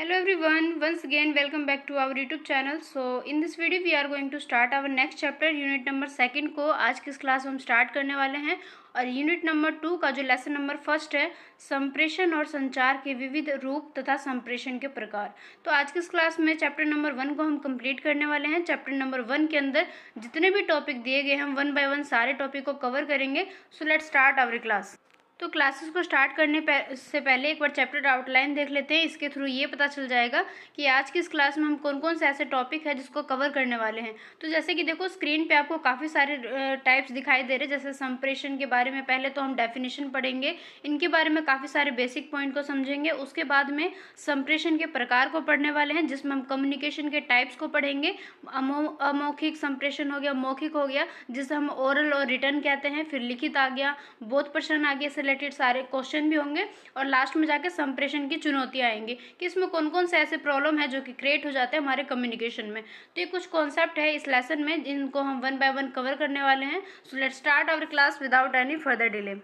every one once again welcome back to our YouTube channel so in this video we are going to start our next chapter unit number second को आज की class हम start करने वाले हैं और unit number two का जो लेसन नंबर फर्स्ट है संप्रेषण और संचार के विविध रूप तथा संप्रेषण के प्रकार तो आज की इस क्लास में चैप्टर नंबर वन को हम कंप्लीट करने वाले हैं चैप्टर नंबर वन के अंदर जितने भी टॉपिक दिए गए हैं हम वन बाय वन सारे टॉपिक को कवर करेंगे so let start our class तो क्लासेस को स्टार्ट करने से पहले एक बार चैप्टर आउटलाइन देख लेते हैं इसके थ्रू ये पता चल जाएगा कि आज की इस क्लास में हम कौन कौन से ऐसे टॉपिक है जिसको कवर करने वाले हैं तो जैसे कि देखो स्क्रीन पे आपको काफ़ी सारे टाइप्स दिखाई दे रहे जैसे संप्रेषण के बारे में पहले तो हम डेफिनेशन पढ़ेंगे इनके बारे में काफ़ी सारे बेसिक पॉइंट को समझेंगे उसके बाद में संप्रेषण के प्रकार को पढ़ने वाले हैं जिसमें हम कम्युनिकेशन के टाइप्स को पढ़ेंगे अमौखिक संप्रेषण हो गया मौखिक हो गया जिसे हम ओरल और रिटर्न कहते हैं फिर लिखित आ गया बोध प्रश्न आ गया रिलेटेड सारे क्वेश्चन भी होंगे और लास्ट में जाके संप्रेषण की चुनौतियाँ आएंगी कि इसमें कौन कौन से ऐसे प्रॉब्लम है जो कि क्रिएट हो जाते हैं हमारे कम्युनिकेशन में तो ये कुछ कॉन्सेप्ट है इस लेसन में जिनको हम वन बाय वन कवर करने वाले हैं so let start our class without any further delay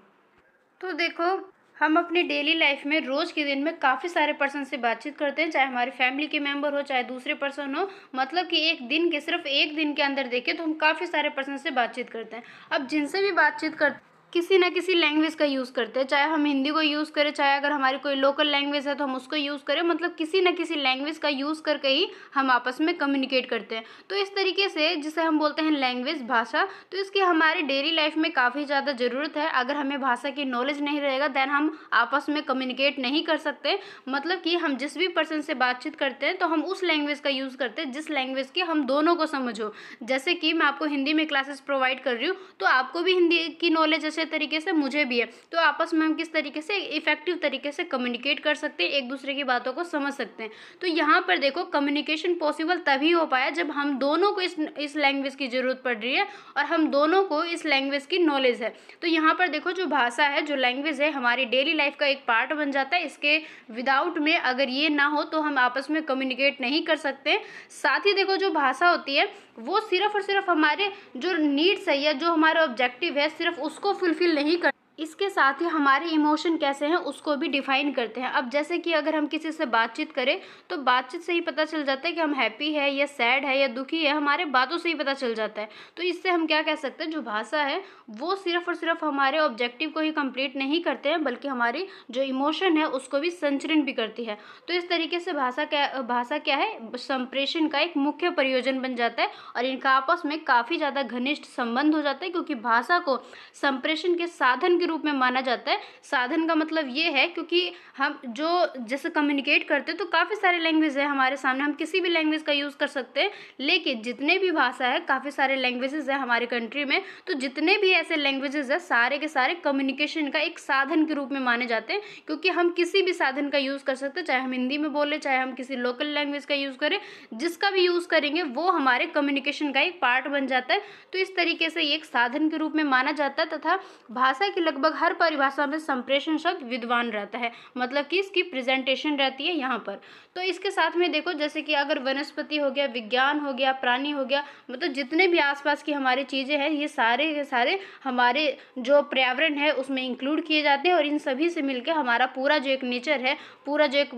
तो देखो हम अपनी डेली लाइफ में रोज़ के दिन में काफ़ी सारे पर्सन से बातचीत करते हैं चाहे हमारी फैमिली के मेंबर हो चाहे दूसरे पर्सन हो मतलब कि एक दिन के सिर्फ एक दिन के अंदर देखें तो हम काफ़ी सारे पर्सन से बातचीत करते हैं अब जिनसे भी बातचीत करते किसी ना किसी लैंग्वेज का यूज़ करते हैं चाहे हम हिंदी को यूज़ करें चाहे अगर हमारी कोई लोकल लैंग्वेज है तो हम उसको यूज़ करें मतलब किसी ना किसी लैंग्वेज का यूज़ करके ही हम आपस में कम्युनिकेट करते हैं तो इस तरीके से जिसे हम बोलते हैं लैंग्वेज भाषा तो इसकी हमारे डेली लाइफ में काफ़ी ज़्यादा ज़रूरत है अगर हमें भाषा की नॉलेज नहीं रहेगा दैन हम आपस में कम्युनिकेट नहीं कर सकते मतलब कि हम जिस भी पर्सन से बातचीत करते हैं तो हम उस लैंग्वेज का यूज़ करते हैं जिस लैंग्वेज की हम दोनों को समझो जैसे कि मैं आपको हिंदी में क्लासेस प्रोवाइड कर रही हूँ तो आपको भी हिंदी की नॉलेज दूसरे तरीके से मुझे भी है तो आपस में हम किस तरीके से इफेक्टिव तरीके से कम्युनिकेट कर सकते हैं एक दूसरे की बातों को समझ सकते हैं तो यहाँ पर देखो कम्युनिकेशन पॉसिबल तभी हो पाया जब हम दोनों को इस इस लैंग्वेज की ज़रूरत पड़ रही है और हम दोनों को इस लैंग्वेज की नॉलेज है तो यहाँ पर देखो जो भाषा है जो लैंग्वेज है हमारी डेली लाइफ का एक पार्ट बन जाता है इसके विदाउट में अगर ये ना हो तो हम आपस में कम्युनिकेट नहीं कर सकते साथ ही देखो जो भाषा होती है वो सिर्फ और सिर्फ हमारे जो नीड्स है या जो हमारा ऑब्जेक्टिव है सिर्फ उसको फुलफिल नहीं कर इसके साथ ही हमारे इमोशन कैसे हैं उसको भी डिफ़ाइन करते हैं अब जैसे कि अगर हम किसी से बातचीत करें तो बातचीत से ही पता चल जाता है कि हम हैप्पी है या सैड है या दुखी है हमारे बातों से ही पता चल जाता है तो इससे हम क्या कह सकते हैं जो भाषा है वो सिर्फ और सिर्फ हमारे ऑब्जेक्टिव को ही कंप्लीट नहीं करते हैं बल्कि हमारी जो इमोशन है उसको भी संचरण भी करती है तो इस तरीके से भाषा क्या भाषा क्या है संप्रेषण का एक मुख्य प्रयोजन बन जाता है और इनका आपस में काफ़ी ज़्यादा घनिष्ठ संबंध हो जाता है क्योंकि भाषा को संप्रेषण के साधन के रूप में माना जाता है साधन का मतलब ये है क्योंकि हम जो जैसे कम्युनिकेट करते हैं तो काफ़ी सारे लैंग्वेज है हमारे सामने हम किसी भी लैंग्वेज का यूज़ कर सकते हैं लेकिन जितने भी भाषा है काफ़ी सारे लैंग्वेजेस है हमारे कंट्री में तो जितने भी ऐसे लैंग्वेजेस है सारे के सारे कम्युनिकेशन का एक साधन के रूप में माने जाते हैं क्योंकि हम किसी भी साधन का यूज़ कर सकते हैं चाहे हम हिंदी में बोलें चाहे हम किसी लोकल लैंग्वेज का यूज़ करें जिसका भी यूज़ करेंगे वो हमारे कम्युनिकेशन का एक पार्ट बन जाता है तो इस तरीके से एक साधन के रूप में माना जाता है तथा भाषा की लगभग हर परिभाषा में संप्रेषण शब्द विद्वान रहता है मतलब कि इसकी प्रेजेंटेशन रहती है यहाँ पर तो इसके साथ में देखो जैसे कि अगर वनस्पति हो गया विज्ञान हो गया प्राणी हो गया मतलब जितने भी आसपास की हमारी चीज़ें हैं ये सारे के सारे हमारे जो पर्यावरण है उसमें इंक्लूड किए जाते हैं और इन सभी से मिलकर हमारा पूरा जो एक नेचर है पूरा जो एक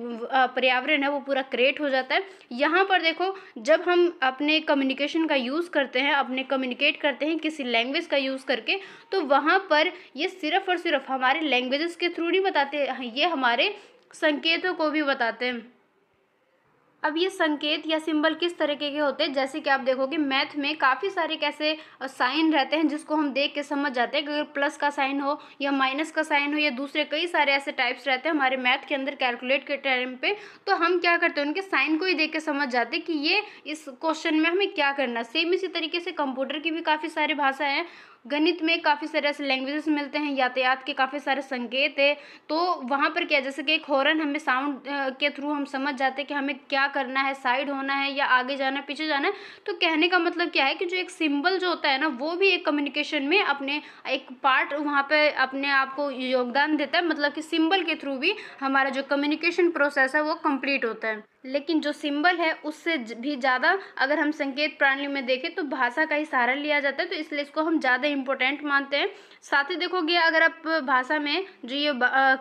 पर्यावरण है वो पूरा क्रिएट हो जाता है यहाँ पर देखो जब हम अपने कम्युनिकेशन का यूज़ करते हैं अपने कम्युनिकेट करते हैं किसी लैंग्वेज का यूज़ करके तो वहाँ पर ये सिर्फ और सिर्फ हमारे लैंग्वेजेस के थ्रू नहीं बताते हाँ, ये हमारे संकेतों को भी बताते हैं अब ये संकेत या सिंबल किस तरीके के होते हैं जैसे कि आप देखोगे मैथ में काफ़ी सारे कैसे साइन रहते हैं जिसको हम देख के समझ जाते हैं अगर प्लस का साइन हो या माइनस का साइन हो या दूसरे कई सारे ऐसे टाइप्स रहते हैं हमारे मैथ के अंदर कैलकुलेट के टाइम पे तो हम क्या करते हैं उनके साइन को ही देख के समझ जाते हैं कि ये इस क्वेश्चन में हमें क्या करना सेम इसी तरीके से कंप्यूटर की भी काफ़ी सारी भाषा है गणित में काफ़ी सारे ऐसे लैंग्वेजेस मिलते हैं यातायात के काफ़ी सारे संकेत है तो वहाँ पर क्या जैसे कि एक हॉर्न हमें साउंड के थ्रू हम समझ जाते हैं कि हमें क्या करना है साइड होना है या आगे जाना पीछे जाना है तो कहने का मतलब क्या है कि जो एक सिंबल जो होता है ना वो भी एक कम्युनिकेशन में अपने एक पार्ट वहाँ पर अपने आप को योगदान देता है मतलब कि सिम्बल के थ्रू भी हमारा जो कम्युनिकेशन प्रोसेस है वो कम्प्लीट होता है लेकिन जो सिंबल है उससे भी ज़्यादा अगर हम संकेत प्रणाली में देखें तो भाषा का ही सहारा लिया जाता है तो इसलिए इसको हम ज़्यादा इंपॉर्टेंट मानते हैं साथ ही देखोगे अगर आप भाषा में जो ये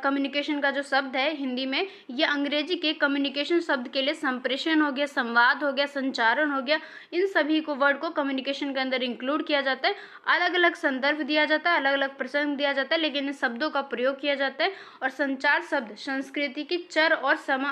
कम्युनिकेशन का जो शब्द है हिंदी में ये अंग्रेजी के कम्युनिकेशन शब्द के लिए संप्रेषण हो गया संवाद हो गया संचारण हो गया इन सभी को वर्ड को कम्युनिकेशन के अंदर इंक्लूड किया जाता है अलग अलग संदर्भ दिया जाता है अलग अलग प्रसंग दिया जाता है लेकिन इन शब्दों का प्रयोग किया जाता है और संचार शब्द संस्कृति की चर और सम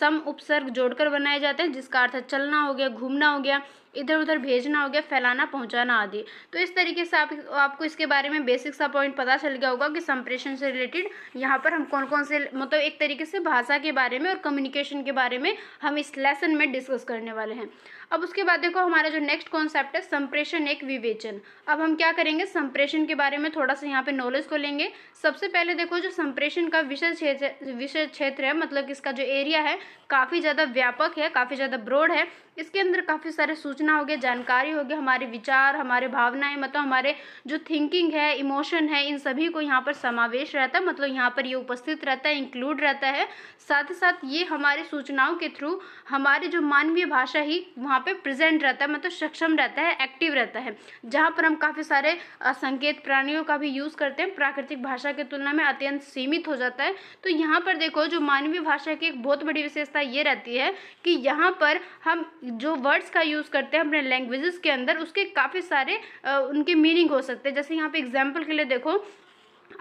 सम उपसर्ग जोड़कर बनाए जाते हैं जिसका अर्थ चलना हो गया घूमना हो गया इधर उधर भेजना हो गया फैलाना पहुंचाना आदि तो इस तरीके से आप आपको इसके बारे में बेसिक सा पॉइंट पता चल गया होगा कि संप्रेषण से रिलेटेड यहाँ पर हम कौन कौन से मतलब एक तरीके से भाषा के बारे में और कम्युनिकेशन के बारे में हम इस लेसन में डिस्कस करने वाले हैं अब उसके बाद देखो हमारा जो नेक्स्ट कॉन्सेप्ट है संप्रेषण एक विवेचन अब हम क्या करेंगे संप्रेषण के बारे में थोड़ा सा यहाँ पे नॉलेज को लेंगे सबसे पहले देखो जो संप्रेषण का विषय क्षेत्र विषय क्षेत्र है मतलब इसका जो एरिया है काफ़ी ज़्यादा व्यापक है काफ़ी ज़्यादा ब्रॉड है इसके अंदर काफ़ी सारे सूचना हो गए जानकारी होगी हमारे विचार हमारे भावनाएं मतलब हमारे जो थिंकिंग है इमोशन है इन सभी को यहाँ पर समावेश रहता है मतलब यहाँ पर ये उपस्थित रहता है इंक्लूड रहता है साथ ही साथ ये हमारे सूचनाओं के थ्रू हमारी जो मानवीय भाषा ही वहाँ पर प्रजेंट रहता है मतलब सक्षम रहता है एक्टिव रहता है जहाँ पर हम काफ़ी सारे संकेत प्राणियों का भी यूज़ करते हैं प्राकृतिक भाषा की तुलना में अत्यंत सीमित हो जाता है तो यहाँ पर देखो जो मानवीय भाषा की एक बहुत बड़ी विशेषता ये रहती है कि यहाँ पर हम जो वर्ड्स का यूज़ करते हैं अपने लैंग्वेजेस के अंदर उसके काफ़ी सारे उनके मीनिंग हो सकते हैं जैसे यहाँ पे एग्जांपल के लिए देखो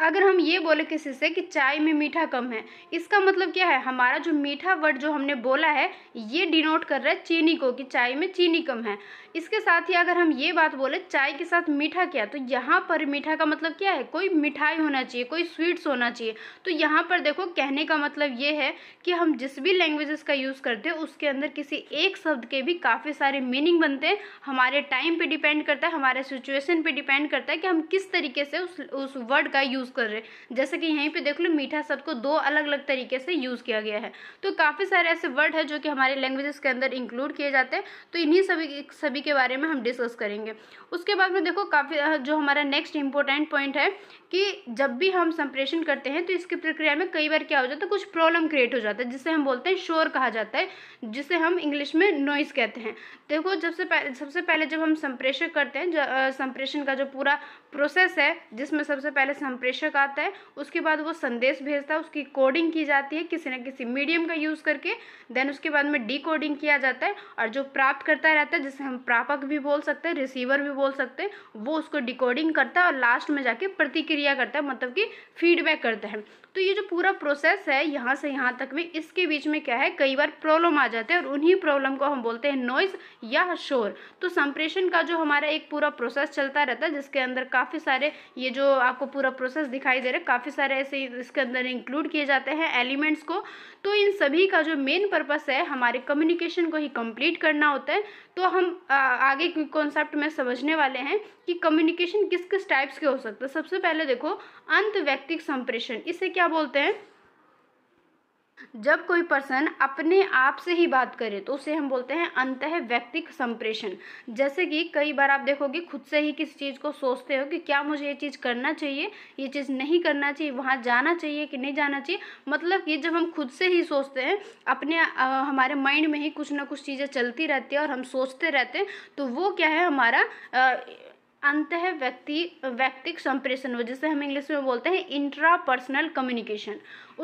अगर हम ये बोले किसी से कि चाय में मीठा कम है इसका मतलब क्या है हमारा जो मीठा वर्ड जो हमने बोला है ये डिनोट कर रहा है चीनी को कि चाय में चीनी कम है इसके साथ ही अगर हम ये बात बोले चाय के साथ मीठा क्या तो यहाँ पर मीठा का मतलब क्या है कोई मिठाई होना चाहिए कोई स्वीट्स होना चाहिए तो यहाँ पर देखो कहने का मतलब ये है कि हम जिस भी लैंग्वेजेस का यूज़ करते हैं उसके अंदर किसी एक शब्द के भी काफ़ी सारे मीनिंग बनते हैं हमारे टाइम पर डिपेंड करता है हमारे सिचुएसन पर डिपेंड करता है कि हम किस तरीके से उस उस वर्ड का यूज़ यूज़ कर रहे हैं जैसे कि यहीं पे देख लो मीठा शब्द को दो अलग अलग तरीके से यूज़ किया गया है तो काफ़ी सारे ऐसे वर्ड है जो कि हमारे लैंग्वेजेस के अंदर इंक्लूड किए जाते हैं तो इन्हीं सभी सभी के बारे में हम डिस्कस करेंगे उसके बाद में देखो काफ़ी जो हमारा नेक्स्ट इंपॉर्टेंट पॉइंट है कि जब भी हम संप्रेषण करते हैं तो इसकी प्रक्रिया में कई बार क्या हो जाता है कुछ प्रॉब्लम क्रिएट हो जाता है जिसे हम बोलते हैं शोर कहा जाता है जिसे हम इंग्लिश में नॉइज़ कहते हैं देखो जब से पहले सबसे पहले जब हम संप्रेषण करते हैं संप्रेषण का जो पूरा प्रोसेस है जिसमें सबसे पहले संप्रेषण प्रेषक आता है उसके बाद वो संदेश भेजता है उसकी कोडिंग की जाती है किसी न किसी मीडियम का यूज़ करके देन उसके बाद में डी कोडिंग किया जाता है और जो प्राप्त करता रहता है जिसे हम प्रापक भी बोल सकते हैं रिसीवर भी बोल सकते हैं वो उसको डिकोडिंग करता है और लास्ट में जाके प्रतिक्रिया करता है मतलब कि फीडबैक करता है तो ये जो पूरा प्रोसेस है यहाँ से यहाँ तक में इसके बीच में क्या है कई बार प्रॉब्लम आ जाते हैं और उन्हीं प्रॉब्लम को हम बोलते हैं नॉइज़ या शोर तो संप्रेषण का जो हमारा एक पूरा प्रोसेस चलता रहता है जिसके अंदर काफ़ी सारे ये जो आपको पूरा प्रोसेस दिखाई दे रहे काफ़ी सारे ऐसे इसके अंदर इंक्लूड किए जाते हैं एलिमेंट्स को तो इन सभी का जो मेन पर्पस है हमारे कम्युनिकेशन को ही कंप्लीट करना होता है तो हम आगे कॉन्सेप्ट में समझने वाले हैं कि कम्युनिकेशन किस किस टाइप्स के हो सकते हैं सबसे पहले देखो अंत व्यक्तिक संप्रेषण इसे क्या बोलते हैं जब कोई पर्सन अपने आप से ही बात करे तो उसे हम बोलते हैं अंत व्यक्तिक संप्रेषण जैसे कि कई बार आप देखोगे खुद से ही किसी चीज़ को सोचते हो कि क्या मुझे ये चीज़ करना चाहिए ये चीज़ नहीं करना चाहिए वहाँ जाना चाहिए कि नहीं जाना चाहिए मतलब कि जब हम खुद से ही सोचते हैं अपने आ, हमारे माइंड में ही कुछ ना कुछ चीज़ें चलती रहती है और हम सोचते रहते हैं तो वो क्या है हमारा आ, अंत है व्यक्ति व्यक्तिक संप्रेषण हो जिसे हम इंग्लिश में बोलते हैं इंट्रा पर्सनल कम्युनिकेशन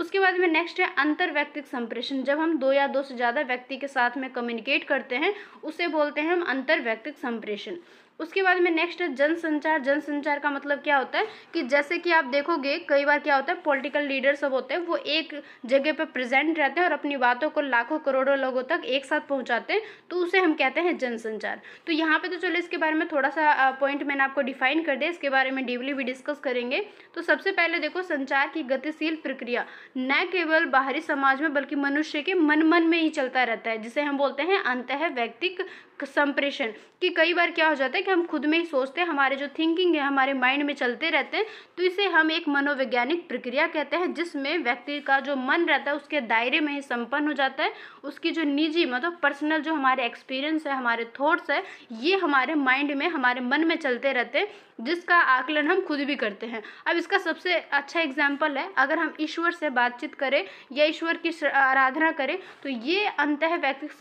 उसके बाद में नेक्स्ट है अंतर व्यक्तिक संप्रेषण जब हम दो या दो से ज़्यादा व्यक्ति के साथ में कम्युनिकेट करते हैं उसे बोलते हैं हम अंतर व्यक्तिक संप्रेषण उसके बाद में नेक्स्ट है जनसंचार जनसंचार का मतलब क्या होता है कि जैसे कि आप देखोगे कई बार क्या होता है पॉलिटिकल लीडर सब होते हैं वो एक जगह पर प्रेजेंट रहते हैं और अपनी बातों को लाखों करोड़ों लोगों तक एक साथ पहुंचाते हैं तो उसे हम कहते हैं जनसंचार तो यहाँ पे तो चलो इसके बारे में थोड़ा सा पॉइंट मैंने आपको डिफाइन कर दिया इसके बारे में डीपली भी डिस्कस करेंगे तो सबसे पहले देखो संचार की गतिशील प्रक्रिया न केवल बाहरी समाज में बल्कि मनुष्य के मन मन में ही चलता रहता है जिसे हम बोलते हैं अंत व्यक्तिक संप्रेषण कि कई बार क्या हो जाता है कि हम खुद में ही सोचते हैं हमारे जो थिंकिंग है हमारे माइंड में चलते रहते हैं तो इसे हम एक मनोवैज्ञानिक प्रक्रिया कहते हैं जिसमें व्यक्ति का जो मन रहता है उसके दायरे में ही संपन्न हो जाता है उसकी जो निजी मतलब पर्सनल जो हमारे एक्सपीरियंस है हमारे थॉट्स है ये हमारे माइंड में हमारे मन में चलते रहते हैं जिसका आकलन हम खुद भी करते हैं अब इसका सबसे अच्छा एग्जाम्पल है अगर हम ईश्वर से बातचीत करें या ईश्वर की आराधना करें तो ये अंत है व्यक्तिक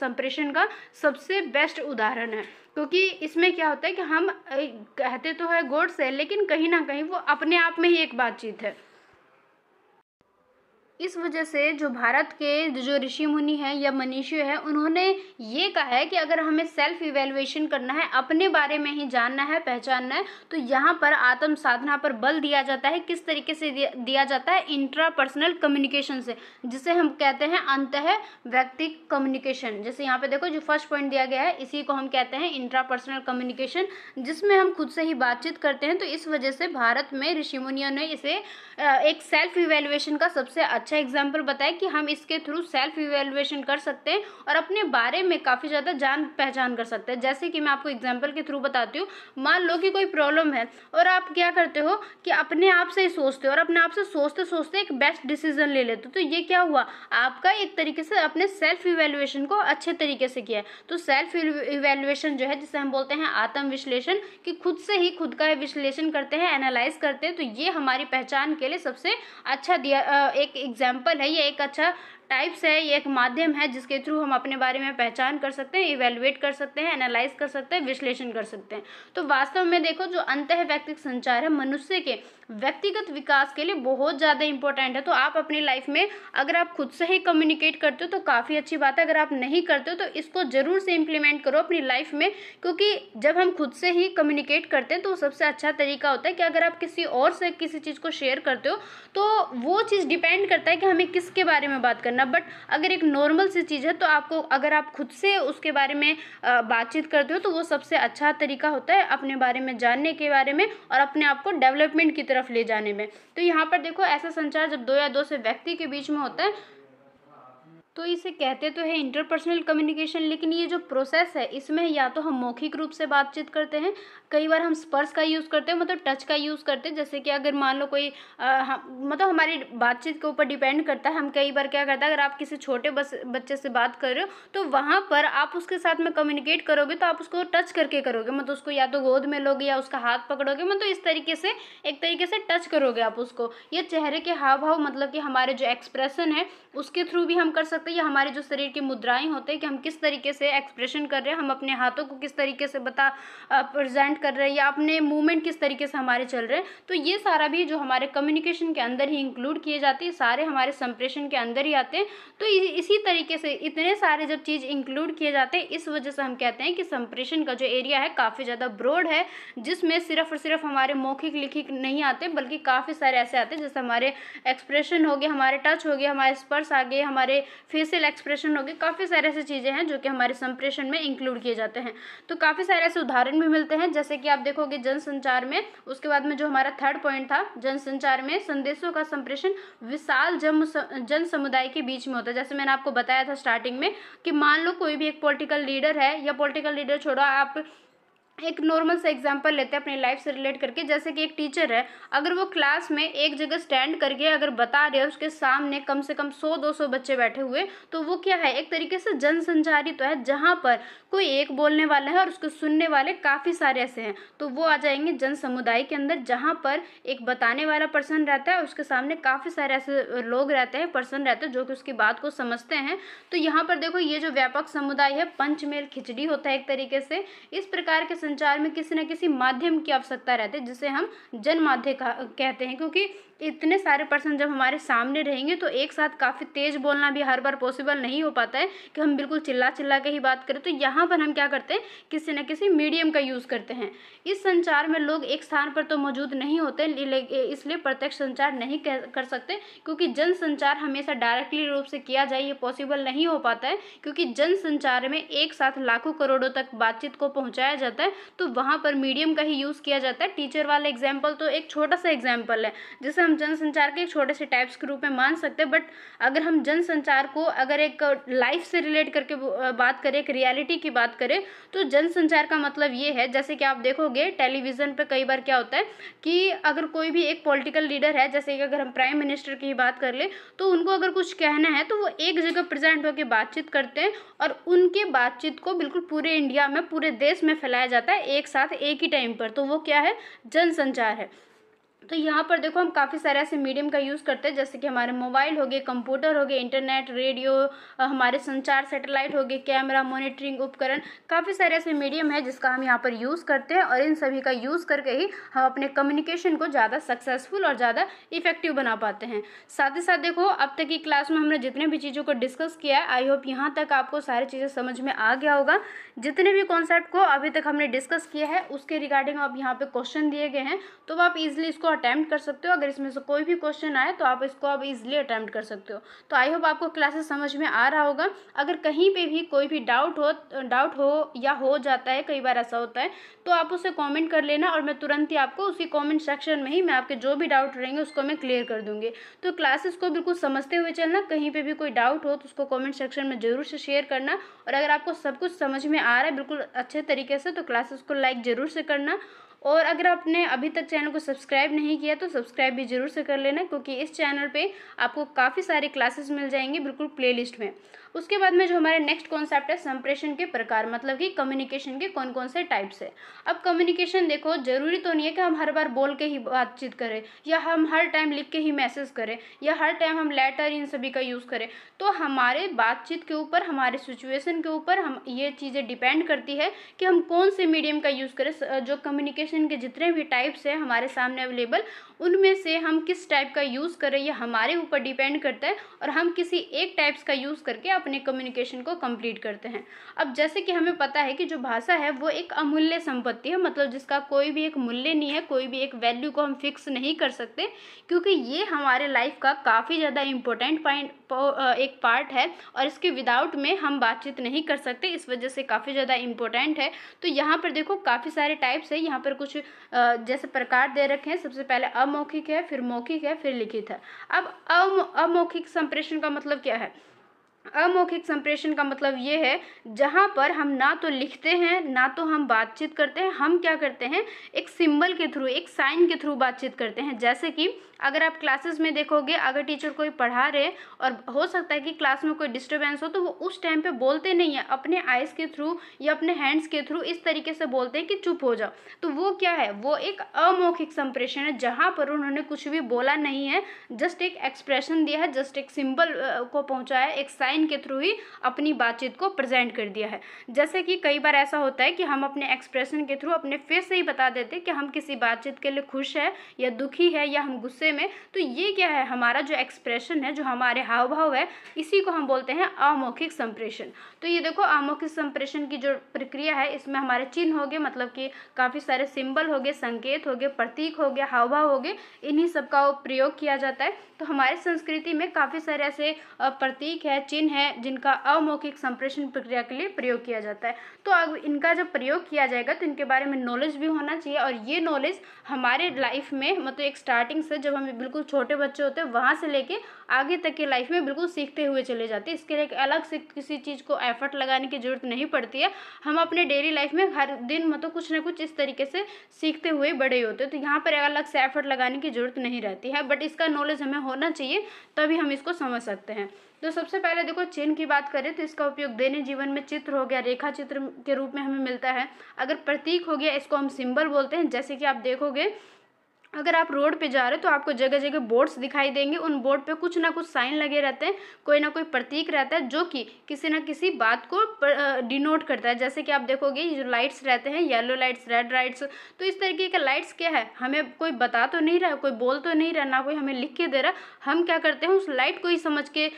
संप्रेषण का सबसे बेस्ट उदाहरण है क्योंकि इसमें क्या होता है कि हम कहते तो है गोड्स से लेकिन कहीं ना कहीं वो अपने आप में ही एक बातचीत है इस वजह से जो भारत के जो ऋषि मुनि हैं या मनीषी हैं उन्होंने ये कहा है कि अगर हमें सेल्फ इवेल्युएशन करना है अपने बारे में ही जानना है पहचानना है तो यहाँ पर आत्म साधना पर बल दिया जाता है किस तरीके से दिया जाता है इंट्रा पर्सनल कम्युनिकेशन से जिसे हम कहते हैं अंत है व्यक्तिक कम्युनिकेशन जैसे यहाँ पर देखो जो फर्स्ट पॉइंट दिया गया है इसी को हम कहते हैं इंट्रा पर्सनल कम्युनिकेशन जिसमें हम खुद से ही बातचीत करते हैं तो इस वजह से भारत में ऋषि मुनियों ने इसे एक सेल्फ इवेल्युएशन का सबसे अच्छा अच्छा एग्जाम्पल बताया कि हम इसके थ्रू सेल्फ इवेल्युएशन कर सकते हैं और अपने बारे में काफ़ी ज़्यादा जान पहचान कर सकते हैं जैसे कि मैं आपको एग्जाम्पल के थ्रू बताती हूँ मान लो कि कोई प्रॉब्लम है और आप क्या करते हो कि अपने आप से ही सोचते हो और अपने आप से सोचते सोचते एक बेस्ट डिसीजन ले लेते हो तो ये क्या हुआ आपका एक तरीके से अपने सेल्फ इवेल्युएशन को अच्छे तरीके से किया है तो सेल्फ इवेल्युएशन जो है जिसे हम बोलते हैं आत्म विश्लेषण कि खुद से ही खुद का विश्लेषण करते हैं एनालाइज करते हैं तो ये हमारी पहचान के लिए सबसे अच्छा दिया एक एग्जाम्पल है ये एक अच्छा टाइप्स है ये एक माध्यम है जिसके थ्रू हम अपने बारे में पहचान कर सकते हैं इवेलुएट कर सकते हैं एनालाइज कर सकते हैं विश्लेषण कर सकते हैं तो वास्तव में देखो जो अंत व्यक्तिक संचार है मनुष्य के व्यक्तिगत विकास के लिए बहुत ज़्यादा इंपॉर्टेंट है तो आप अपनी लाइफ में अगर आप खुद से ही कम्युनिकेट करते हो तो काफ़ी अच्छी बात है अगर आप नहीं करते हो तो इसको ज़रूर से इम्प्लीमेंट करो अपनी लाइफ में क्योंकि जब हम खुद से ही कम्युनिकेट करते हैं तो सबसे अच्छा तरीका होता है कि अगर आप किसी और से किसी चीज़ को शेयर करते हो तो वो चीज़ डिपेंड करता है कि हमें किसके बारे में बात करना करना बट अगर एक नॉर्मल सी चीज़ है तो आपको अगर आप खुद से उसके बारे में बातचीत करते हो तो वो सबसे अच्छा तरीका होता है अपने बारे में जानने के बारे में और अपने आप को डेवलपमेंट की तरफ ले जाने में तो यहाँ पर देखो ऐसा संचार जब दो या दो से व्यक्ति के बीच में होता है तो इसे कहते तो है इंटरपर्सनल कम्युनिकेशन लेकिन ये जो प्रोसेस है इसमें या तो हम मौखिक रूप से बातचीत करते हैं कई बार हम स्पर्श का यूज़ करते हैं मतलब टच का यूज़ करते हैं जैसे कि अगर मान लो कोई आ, मतलब हमारी बातचीत के ऊपर डिपेंड करता है हम कई बार क्या करता है अगर आप किसी छोटे बस बच्चे से बात कर रहे हो तो वहाँ पर आप उसके साथ में कम्युनिकेट करोगे तो आप उसको टच करके करोगे मतलब उसको या तो गोद में लोगे या उसका हाथ पकड़ोगे मतलब इस तरीके से एक तरीके से टच करोगे आप उसको ये चेहरे के हाव भाव मतलब कि हमारे जो एक्सप्रेशन है उसके थ्रू भी हम कर सकते सकते हैं या हमारे जो शरीर की मुद्राएं होते हैं कि हम किस तरीके से एक्सप्रेशन कर रहे हैं हम अपने हाथों को किस तरीके से बता प्रेजेंट कर रहे हैं या अपने मूवमेंट किस तरीके से हमारे चल रहे हैं तो ये सारा भी जो हमारे कम्युनिकेशन के अंदर ही इंक्लूड किए जाते हैं सारे हमारे संप्रेषण के अंदर ही आते हैं तो इसी तरीके से इतने सारे जब चीज़ इंक्लूड किए जाते हैं इस वजह से हम कहते हैं कि संप्रेषण का जो एरिया है काफ़ी ज़्यादा ब्रॉड है जिसमें सिर्फ और सिर्फ हमारे मौखिक लिखिक नहीं आते बल्कि काफ़ी सारे ऐसे आते हैं जैसे हमारे एक्सप्रेशन हो गए हमारे टच हो गए हमारे स्पर्श आ गए हमारे फेसियल एक्सप्रेशन हो गए काफ़ी सारे ऐसी चीज़ें हैं जो कि हमारे संप्रेषण में इंक्लूड किए जाते हैं तो काफ़ी सारे ऐसे उदाहरण भी मिलते हैं जैसे कि आप देखोगे जनसंचार में उसके बाद में जो हमारा थर्ड पॉइंट था जनसंचार में संदेशों का संप्रेषण विशाल जन जन समुदाय के बीच में होता है जैसे मैंने आपको बताया था स्टार्टिंग में कि मान लो कोई भी एक पोलिटिकल लीडर है या पोलिटिकल लीडर छोड़ो आप एक नॉर्मल सा एग्जांपल लेते हैं अपनी लाइफ से रिलेट करके जैसे कि एक टीचर है अगर वो क्लास में एक जगह स्टैंड करके अगर बता रहे हैं उसके सामने कम से कम सौ दो सौ बच्चे बैठे हुए तो वो क्या है एक तरीके से जनसंचारी तो है जहाँ पर कोई एक बोलने वाला है और उसको सुनने वाले काफ़ी सारे ऐसे हैं तो वो आ जाएंगे जन समुदाय के अंदर जहाँ पर एक बताने वाला पर्सन रहता है उसके सामने काफ़ी सारे ऐसे लोग रहते हैं पर्सन रहते हैं जो कि उसकी बात को समझते हैं तो यहाँ पर देखो ये जो व्यापक समुदाय है पंचमेल खिचड़ी होता है एक तरीके से इस प्रकार के संचार में किसी न किसी माध्यम की आवश्यकता रहती है जिसे हम जन माध्यम कहते हैं क्योंकि इतने सारे पर्सन जब हमारे सामने रहेंगे तो एक साथ काफ़ी तेज़ बोलना भी हर बार पॉसिबल नहीं हो पाता है कि हम बिल्कुल चिल्ला चिल्ला के ही बात करें तो यहाँ पर हम क्या करते हैं किसी न किसी मीडियम का यूज़ करते हैं इस संचार में लोग एक स्थान पर तो मौजूद नहीं होते इसलिए प्रत्यक्ष संचार नहीं कर सकते क्योंकि जन संचार हमेशा डायरेक्टली रूप से किया जाए ये पॉसिबल नहीं हो पाता है क्योंकि जन संचार में एक साथ लाखों करोड़ों तक बातचीत को पहुँचाया जाता है तो वहाँ पर मीडियम का ही यूज़ किया जाता है टीचर वाला एग्जाम्पल तो एक छोटा सा एग्जाम्पल है जैसे हम जनसंचार के एक छोटे से टाइप्स के रूप में मान सकते हैं बट अगर हम जनसंचार को अगर एक लाइफ से रिलेट करके बात करें एक रियलिटी की बात करें तो जनसंचार का मतलब ये है जैसे कि आप देखोगे टेलीविज़न पर कई बार क्या होता है कि अगर कोई भी एक पॉलिटिकल लीडर है जैसे कि अगर हम प्राइम मिनिस्टर की बात कर ले तो उनको अगर कुछ कहना है तो वो एक जगह प्रेजेंट होकर बातचीत करते हैं और उनके बातचीत को बिल्कुल पूरे इंडिया में पूरे देश में फैलाया जाता है एक साथ एक ही टाइम पर तो वो क्या है जनसंचार है तो यहाँ पर देखो हम काफ़ी सारे ऐसे मीडियम का यूज़ करते हैं जैसे कि हमारे मोबाइल हो गए कंप्यूटर हो गए इंटरनेट रेडियो हमारे संचार सैटेलाइट हो गए कैमरा मॉनिटरिंग उपकरण काफ़ी सारे ऐसे मीडियम है जिसका हम यहाँ पर यूज़ करते हैं और इन सभी का यूज़ करके ही हम अपने कम्युनिकेशन को ज़्यादा सक्सेसफुल और ज़्यादा इफेक्टिव बना पाते हैं साथ ही साथ देखो अब तक की क्लास में हमने जितने भी चीज़ों को डिस्कस किया है आई होप यहाँ तक आपको सारी चीज़ें समझ में आ गया होगा जितने भी कॉन्सेप्ट को अभी तक हमने डिस्कस किया है उसके रिगार्डिंग अब यहाँ पर क्वेश्चन दिए गए हैं तो आप इजिली इसको अटैम्प्ट कर सकते हो अगर इसमें से कोई भी क्वेश्चन आए तो आप इसको अब इजिली अटैम्प्ट कर सकते हो तो आई होप आपको क्लासेस समझ में आ रहा होगा अगर कहीं पे भी कोई भी डाउट हो डाउट हो या हो जाता है कई बार ऐसा होता है तो आप उसे कॉमेंट कर लेना और मैं तुरंत ही आपको उसी कॉमेंट सेक्शन में ही मैं आपके जो भी डाउट रहेंगे उसको मैं क्लियर कर दूँगी तो क्लासेस को बिल्कुल समझते हुए चलना कहीं पर भी कोई डाउट हो तो उसको कॉमेंट सेक्शन में ज़रूर से शेयर करना और अगर आपको सब कुछ समझ में आ रहा है बिल्कुल अच्छे तरीके से तो क्लासेस को लाइक ज़रूर से करना और अगर आपने अभी तक चैनल को सब्सक्राइब नहीं किया तो सब्सक्राइब भी ज़रूर से कर लेना क्योंकि इस चैनल पर आपको काफ़ी सारे क्लासेस मिल जाएंगे बिल्कुल प्ले में उसके बाद में जो हमारे नेक्स्ट कॉन्सेप्ट है संप्रेषण के प्रकार मतलब कि कम्युनिकेशन के कौन कौन से टाइप्स है अब कम्युनिकेशन देखो जरूरी तो नहीं है कि हम हर बार बोल के ही बातचीत करें या हम हर टाइम लिख के ही मैसेज करें या हर टाइम हम लेटर इन सभी का यूज़ करें तो हमारे बातचीत के ऊपर हमारे सिचुएशन के ऊपर हम ये चीज़ें डिपेंड करती है कि हम कौन से मीडियम का यूज़ करें जो कम्युनिकेशन के जितने भी टाइप्स हैं हमारे सामने अवेलेबल उनमें से हम किस टाइप का यूज़ करें ये हमारे ऊपर डिपेंड करता है और हम किसी एक टाइप्स का यूज़ करके अपने कम्युनिकेशन को कंप्लीट करते हैं अब जैसे कि हमें पता है कि जो भाषा है वो एक अमूल्य संपत्ति है मतलब जिसका कोई भी एक मूल्य नहीं है कोई भी एक वैल्यू को हम फिक्स नहीं कर सकते क्योंकि ये हमारे लाइफ का काफ़ी ज़्यादा इम्पोर्टेंट पॉइंट एक पार्ट है और इसके विदाउट में हम बातचीत नहीं कर सकते इस वजह से काफ़ी ज़्यादा इंपॉर्टेंट है तो यहाँ पर देखो काफ़ी सारे टाइप्स है यहाँ पर कुछ जैसे प्रकार दे रखे हैं सबसे पहले अमौखिक है फिर मौखिक है फिर लिखित है अब अमौखिक संप्रेषण का मतलब क्या है अमौखिक संप्रेषण का मतलब ये है जहाँ पर हम ना तो लिखते हैं ना तो हम बातचीत करते हैं हम क्या करते हैं एक सिंबल के थ्रू एक साइन के थ्रू बातचीत करते हैं जैसे कि अगर आप क्लासेस में देखोगे अगर टीचर कोई पढ़ा रहे और हो सकता है कि क्लास में कोई डिस्टर्बेंस हो तो वो उस टाइम पे बोलते नहीं है अपने आइज़ के थ्रू या अपने हैंड्स के थ्रू इस तरीके से बोलते हैं कि चुप हो जाओ तो वो क्या है वो एक अमौखिक संप्रेषण है जहाँ पर उन्होंने कुछ भी बोला नहीं है जस्ट एक एक्सप्रेशन दिया है जस्ट एक सिंबल को पहुँचाया एक साइन के थ्रू ही अपनी बातचीत को प्रजेंट कर दिया है जैसे कि कई बार ऐसा होता है कि हम अपने एक्सप्रेशन के थ्रू अपने फेस से ही बता देते कि हम किसी बातचीत के लिए खुश है या दुखी है या हम गुस्से गुस्से में तो ये क्या है हमारा जो एक्सप्रेशन है जो हमारे हाव भाव है इसी को हम बोलते हैं अमौखिक संप्रेषण तो ये देखो अमौखिक संप्रेषण की जो प्रक्रिया है इसमें हमारे चिन्ह हो गए मतलब कि काफ़ी सारे सिंबल हो गए संकेत हो गए प्रतीक हो गया हाव भाव हो गए इन्हीं सब का प्रयोग किया जाता है तो हमारे संस्कृति में काफ़ी सारे ऐसे प्रतीक है चिन्ह है जिनका अमौखिक संप्रेषण प्रक्रिया के लिए प्रयोग किया जाता है तो अब इनका जब प्रयोग किया जाएगा तो इनके बारे में नॉलेज भी होना चाहिए और ये नॉलेज हमारे लाइफ में मतलब एक स्टार्टिंग से जब जब हम बिल्कुल छोटे बच्चे होते हैं वहाँ से लेके आगे तक की लाइफ में बिल्कुल सीखते हुए चले जाते हैं इसके लिए एक अलग से किसी चीज़ को एफर्ट लगाने की ज़रूरत नहीं पड़ती है हम अपने डेली लाइफ में हर दिन मतलब कुछ ना कुछ इस तरीके से सीखते हुए बड़े होते हैं तो यहाँ पर अलग से एफर्ट लगाने की ज़रूरत नहीं रहती है बट इसका नॉलेज हमें होना चाहिए तभी हम इसको समझ सकते हैं तो सबसे पहले देखो चिन्ह की बात करें तो इसका उपयोग दैनिक जीवन में चित्र हो गया रेखा चित्र के रूप में हमें मिलता है अगर प्रतीक हो गया इसको हम सिंबल बोलते हैं जैसे कि आप देखोगे अगर आप रोड पे जा रहे हो तो आपको जगह जगह बोर्ड्स दिखाई देंगे उन बोर्ड पे कुछ ना कुछ साइन लगे रहते हैं कोई ना कोई प्रतीक रहता है जो कि किसी ना किसी बात को डिनोट करता है जैसे कि आप देखोगे ये जो लाइट्स रहते हैं येलो लाइट्स रेड लाइट्स तो इस तरीके का लाइट्स क्या है हमें कोई बता तो नहीं रहा कोई बोल तो नहीं रहा ना कोई हमें लिख के दे रहा हम क्या करते हैं उस लाइट को ही समझ के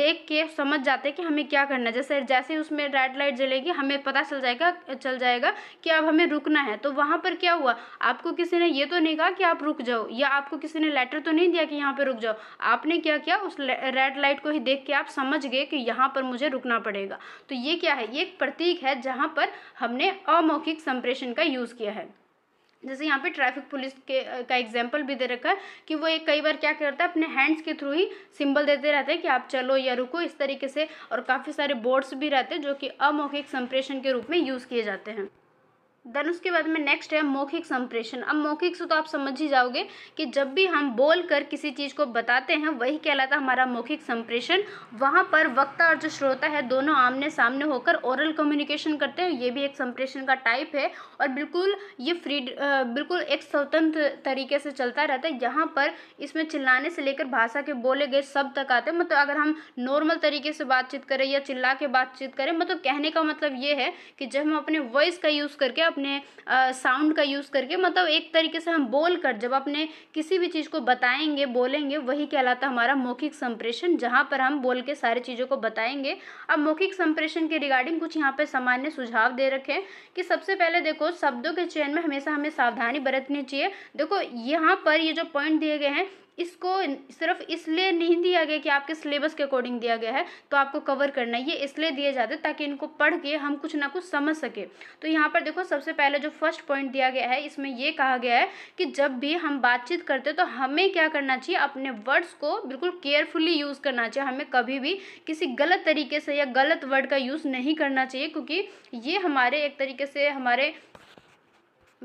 देख के समझ जाते हैं कि हमें क्या करना है जैसे जैसे उसमें रेड लाइट जलेगी हमें पता चल जाएगा चल जाएगा कि अब हमें रुकना है तो वहाँ पर क्या हुआ आपको किसी ने ये तो नहीं कहा कि आप रुक जाओ या आपको किसी ने लेटर तो नहीं दिया कि यहाँ पर रुक जाओ आपने क्या किया उस रेड लाइट को ही देख के आप समझ गए कि यहाँ पर मुझे रुकना पड़ेगा तो ये क्या है ये एक प्रतीक है जहाँ पर हमने अमौखिक संप्रेषण का यूज़ किया है जैसे यहाँ पे ट्रैफिक पुलिस के का एग्जाम्पल भी दे रखा है कि वो एक कई बार क्या करता है अपने हैंड्स के थ्रू ही सिंबल देते रहते हैं कि आप चलो या रुको इस तरीके से और काफ़ी सारे बोर्ड्स भी रहते हैं जो कि अमौखिक संप्रेषण के रूप में यूज़ किए जाते हैं देन उसके बाद में नेक्स्ट है मौखिक संप्रेषण अब मौखिक से तो आप समझ ही जाओगे कि जब भी हम बोल कर किसी चीज़ को बताते हैं वही कहलाता हमारा मौखिक संप्रेषण वहाँ पर वक्ता और जो श्रोता है दोनों आमने सामने होकर ओरल कम्युनिकेशन करते हैं ये भी एक संप्रेषण का टाइप है और बिल्कुल ये फ्री बिल्कुल एक स्वतंत्र तरीके से चलता रहता है यहाँ पर इसमें चिल्लाने से लेकर भाषा के बोले गए सब तक आते हैं मतलब अगर हम नॉर्मल तरीके से बातचीत करें या चिल्ला के बातचीत करें मतलब कहने का मतलब ये है कि जब हम अपने वॉइस का यूज़ करके अपने साउंड का यूज़ करके मतलब एक तरीके से हम बोल कर जब अपने किसी भी चीज़ को बताएंगे बोलेंगे वही कहलाता हमारा मौखिक संप्रेषण जहाँ पर हम बोल के सारे चीज़ों को बताएंगे अब मौखिक संप्रेषण के रिगार्डिंग कुछ यहाँ पर सामान्य सुझाव दे रखे कि सबसे पहले देखो शब्दों के चयन में हमेशा हमें सावधानी बरतनी चाहिए देखो यहाँ पर ये जो पॉइंट दिए गए हैं इसको सिर्फ इसलिए नहीं दिया गया कि आपके सिलेबस के अकॉर्डिंग दिया गया है तो आपको कवर करना है ये इसलिए दिए जाते ताकि इनको पढ़ के हम कुछ ना कुछ समझ सके तो यहाँ पर देखो सबसे पहले जो फर्स्ट पॉइंट दिया गया है इसमें ये कहा गया है कि जब भी हम बातचीत करते तो हमें क्या करना चाहिए अपने वर्ड्स को बिल्कुल केयरफुली यूज़ करना चाहिए हमें कभी भी किसी गलत तरीके से या गलत वर्ड का यूज़ नहीं करना चाहिए क्योंकि ये हमारे एक तरीके से हमारे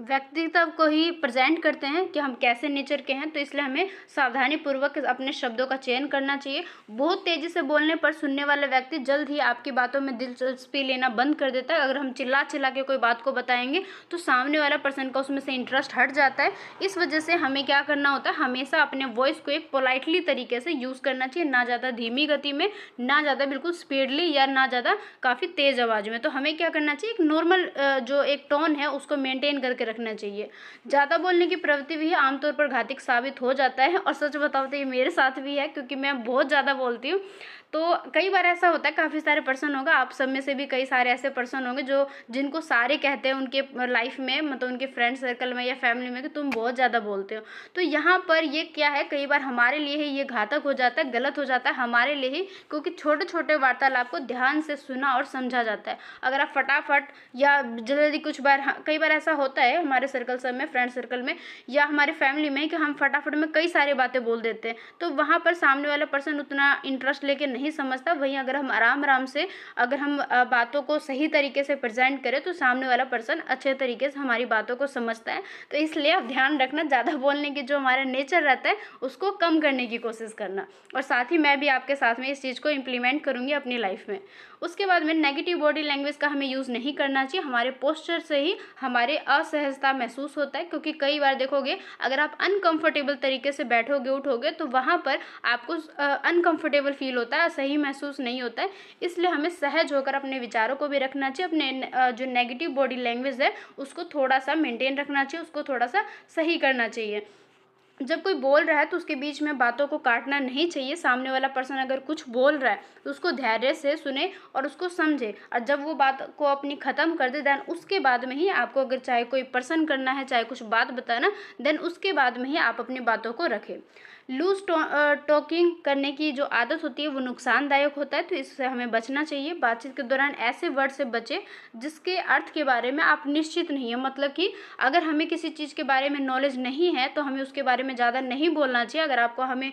व्यक्तित्व को ही प्रेजेंट करते हैं कि हम कैसे नेचर के हैं तो इसलिए हमें सावधानी पूर्वक अपने शब्दों का चयन करना चाहिए बहुत तेज़ी से बोलने पर सुनने वाला व्यक्ति जल्द ही आपकी बातों में दिलचस्पी लेना बंद कर देता है अगर हम चिल्ला चिल्ला के कोई बात को बताएंगे तो सामने वाला पर्सन का उसमें से इंटरेस्ट हट जाता है इस वजह से हमें क्या करना होता है हमेशा अपने वॉइस को एक पोलाइटली तरीके से यूज़ करना चाहिए ना ज़्यादा धीमी गति में ना ज़्यादा बिल्कुल स्पीडली या ना ज़्यादा काफ़ी तेज़ आवाज़ में तो हमें क्या करना चाहिए एक नॉर्मल जो एक टोन है उसको मेनटेन करके रखना चाहिए ज़्यादा बोलने की प्रवृत्ति भी आमतौर पर घातक साबित हो जाता है और सच बताओ तो ये मेरे साथ भी है क्योंकि मैं बहुत ज़्यादा बोलती हूँ तो कई बार ऐसा होता है काफ़ी सारे पर्सन होगा आप सब में से भी कई सारे ऐसे पर्सन होंगे जो जिनको सारे कहते हैं उनके लाइफ में मतलब उनके फ्रेंड सर्कल में या फैमिली में कि तुम बहुत ज़्यादा बोलते हो तो यहाँ पर ये क्या है कई बार हमारे लिए ही ये घातक हो जाता है गलत हो जाता है हमारे लिए ही क्योंकि छोटे छोटे वार्तालाप को ध्यान से सुना और समझा जाता है अगर आप फटाफट या जल्दी कुछ बार हाँ, कई बार ऐसा होता है हमारे सर्कल सब में फ्रेंड सर्कल में या हमारे फैमिली में कि हम फटाफट में कई सारी बातें बोल देते हैं तो वहाँ पर सामने वाला पर्सन उतना इंटरेस्ट लेके नहीं नहीं समझता वहीं अगर हम आराम आराम से अगर हम बातों को सही तरीके से प्रेजेंट करें तो सामने वाला पर्सन अच्छे तरीके से हमारी बातों को समझता है तो इसलिए आप ध्यान रखना ज़्यादा बोलने की जो हमारा नेचर रहता है उसको कम करने की कोशिश करना और साथ ही मैं भी आपके साथ में इस चीज़ को इम्प्लीमेंट करूँगी अपनी लाइफ में उसके बाद में नेगेटिव बॉडी लैंग्वेज का हमें यूज़ नहीं करना चाहिए हमारे पोस्चर से ही हमारे असहजता महसूस होता है क्योंकि कई बार देखोगे अगर आप अनकम्फर्टेबल तरीके से बैठोगे उठोगे तो वहाँ पर आपको अनकम्फर्टेबल फील होता है सही महसूस नहीं होता है इसलिए हमें सहज होकर अपने विचारों को भी रखना चाहिए अपने जो नेगेटिव बॉडी लैंग्वेज है उसको थोड़ा सा मेंटेन रखना चाहिए उसको थोड़ा सा सही करना चाहिए जब कोई बोल रहा है तो उसके बीच में बातों को काटना नहीं चाहिए सामने वाला पर्सन अगर कुछ बोल रहा है तो उसको धैर्य से सुने और उसको समझे और जब वो बात को अपनी ख़त्म कर दे देन उसके बाद में ही आपको अगर चाहे कोई पर्सन करना है चाहे कुछ बात बताना देन उसके बाद में ही आप अपनी बातों को रखें लूज टॉकिंग करने की जो आदत होती है वो नुकसानदायक होता है तो इससे हमें बचना चाहिए बातचीत के दौरान ऐसे वर्ड से बचें जिसके अर्थ के बारे में आप निश्चित नहीं है मतलब कि अगर हमें किसी चीज़ के बारे में नॉलेज नहीं है तो हमें उसके बारे में ज़्यादा नहीं बोलना चाहिए अगर आपको हमें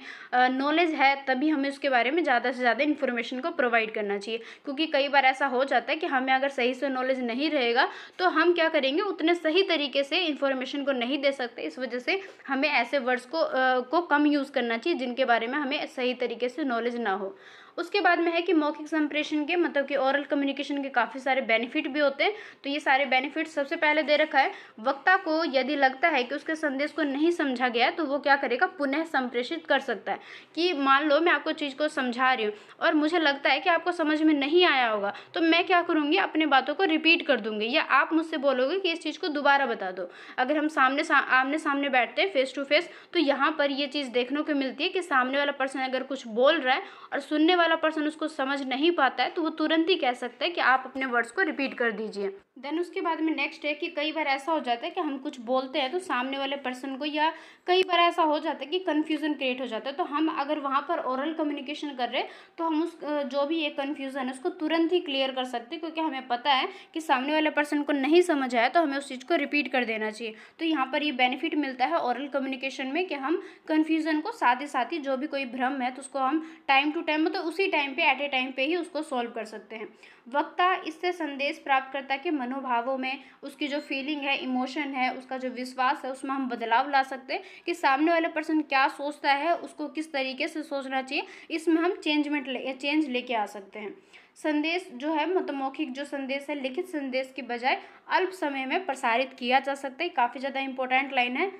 नॉलेज है तभी हमें उसके बारे में ज़्यादा से ज़्यादा इन्फॉर्मेशन को प्रोवाइड करना चाहिए क्योंकि कई बार ऐसा हो जाता है कि हमें अगर सही से नॉलेज नहीं रहेगा तो हम क्या करेंगे उतने सही तरीके से इन्फॉर्मेशन को नहीं दे सकते इस वजह से हमें ऐसे वर्ड्स को आ, को कम यूज़ चूज़ करना चाहिए जिनके बारे में हमें सही तरीके से नॉलेज ना हो उसके बाद में है कि मौखिक संप्रेषण के मतलब कि ओरल कम्युनिकेशन के काफ़ी सारे बेनिफिट भी होते हैं तो ये सारे बेनिफिट सबसे पहले दे रखा है वक्ता को यदि लगता है कि उसके संदेश को नहीं समझा गया तो वो क्या करेगा पुनः संप्रेषित कर सकता है कि मान लो मैं आपको चीज़ को समझा रही हूँ और मुझे लगता है कि आपको समझ में नहीं आया होगा तो मैं क्या करूँगी अपने बातों को रिपीट कर दूँगी या आप मुझसे बोलोगे कि इस चीज़ को दोबारा बता दो अगर हम सामने आमने सामने बैठते हैं फेस टू फेस तो यहाँ पर ये चीज़ देखने को मिलती है कि सामने वाला पर्सन अगर कुछ बोल रहा है और सुनने वाला वाला पर्सन उसको समझ नहीं पाता है तो वो तुरंत ही कह सकता है कि आप अपने वर्ड्स को रिपीट कर दीजिए देन उसके बाद में नेक्स्ट है कि कई बार ऐसा हो जाता है कि हम कुछ बोलते हैं तो सामने वाले पर्सन को या कई बार ऐसा हो जाता है कि कन्फ्यूज़न क्रिएट हो जाता है तो हम अगर वहाँ पर ओरल कम्युनिकेशन कर रहे हैं तो हम उस जो भी ये कन्फ्यूज़न है उसको तुरंत ही क्लियर कर सकते हैं क्योंकि हमें पता है कि सामने वाले पर्सन को नहीं समझ आया तो हमें उस चीज़ को रिपीट कर देना चाहिए तो यहाँ पर ये बेनिफिट मिलता है ओरल कम्युनिकेशन में कि हम कन्फ्यूज़न को साथ ही साथ ही जो भी कोई भ्रम है तो उसको हम टाइम टू टाइम मतलब उस उसी टाइम पे एट ए टाइम पे ही उसको सॉल्व कर सकते हैं वक्ता इससे संदेश प्राप्तकर्ता के मनोभावों में उसकी जो फीलिंग है इमोशन है उसका जो विश्वास है उसमें हम बदलाव ला सकते हैं कि सामने वाला पर्सन क्या सोचता है उसको किस तरीके से सोचना चाहिए इसमें हम चेंजमेंट ले चेंज लेके आ सकते हैं संदेश जो है मतमौखिक जो संदेश है लिखित संदेश के बजाय अल्प समय में प्रसारित किया जा सकता है काफ़ी ज़्यादा इंपॉर्टेंट लाइन है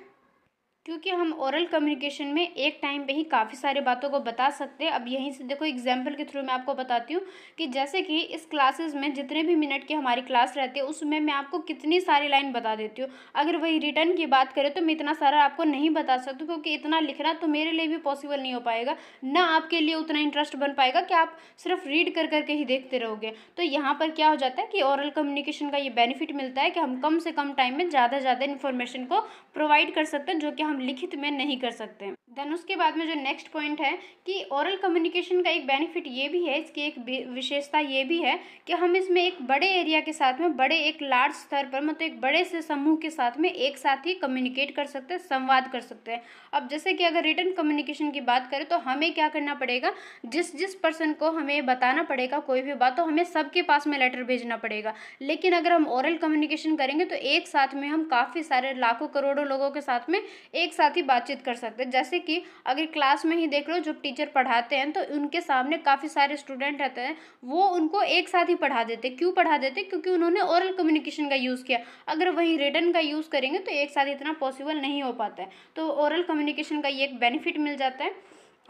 क्योंकि हम ओरल कम्युनिकेशन में एक टाइम पे ही काफ़ी सारे बातों को बता सकते हैं अब यहीं से देखो एग्जाम्पल के थ्रू मैं आपको बताती हूँ कि जैसे कि इस क्लासेस में जितने भी मिनट की हमारी क्लास रहती है उसमें मैं आपको कितनी सारी लाइन बता देती हूँ अगर वही रिटर्न की बात करें तो मैं इतना सारा आपको नहीं बता सकती क्योंकि इतना लिखना तो मेरे लिए भी पॉसिबल नहीं हो पाएगा ना आपके लिए उतना इंटरेस्ट बन पाएगा कि आप सिर्फ रीड कर करके ही देखते रहोगे तो यहाँ पर क्या हो जाता है कि ओरल कम्युनिकेशन का ये बेनिफिट मिलता है कि हम कम से कम टाइम में ज़्यादा ज़्यादा इन्फॉर्मेशन को प्रोवाइड कर सकते हैं जो कि हम लिखित में नहीं कर सकते देन उसके बाद में जो नेक्स्ट पॉइंट है कि ओरल कम्युनिकेशन का एक बेनिफिट ये भी है इसकी एक विशेषता ये भी है कि हम इसमें एक बड़े एरिया के साथ में बड़े एक लार्ज स्तर पर मतलब एक बड़े से समूह के साथ में एक साथ ही कम्युनिकेट कर सकते हैं संवाद कर सकते हैं अब जैसे कि अगर रिटर्न कम्युनिकेशन की बात करें तो हमें क्या करना पड़ेगा जिस जिस पर्सन को हमें बताना पड़ेगा कोई भी बात तो हमें सबके पास में लेटर भेजना पड़ेगा लेकिन अगर हम ओरल कम्युनिकेशन करेंगे तो एक साथ में हम काफ़ी सारे लाखों करोड़ों लोगों के साथ में एक एक साथ ही बातचीत कर सकते हैं जैसे कि अगर क्लास में ही देख लो जो टीचर पढ़ाते हैं तो उनके सामने काफ़ी सारे स्टूडेंट रहते हैं वो उनको एक साथ ही पढ़ा देते क्यों पढ़ा देते क्योंकि उन्होंने ओरल कम्युनिकेशन का यूज़ किया अगर वहीं रिटर्न का यूज़ करेंगे तो एक साथ इतना पॉसिबल नहीं हो पाता है तो ओरल कम्युनिकेशन का ये एक बेनिफिट मिल जाता है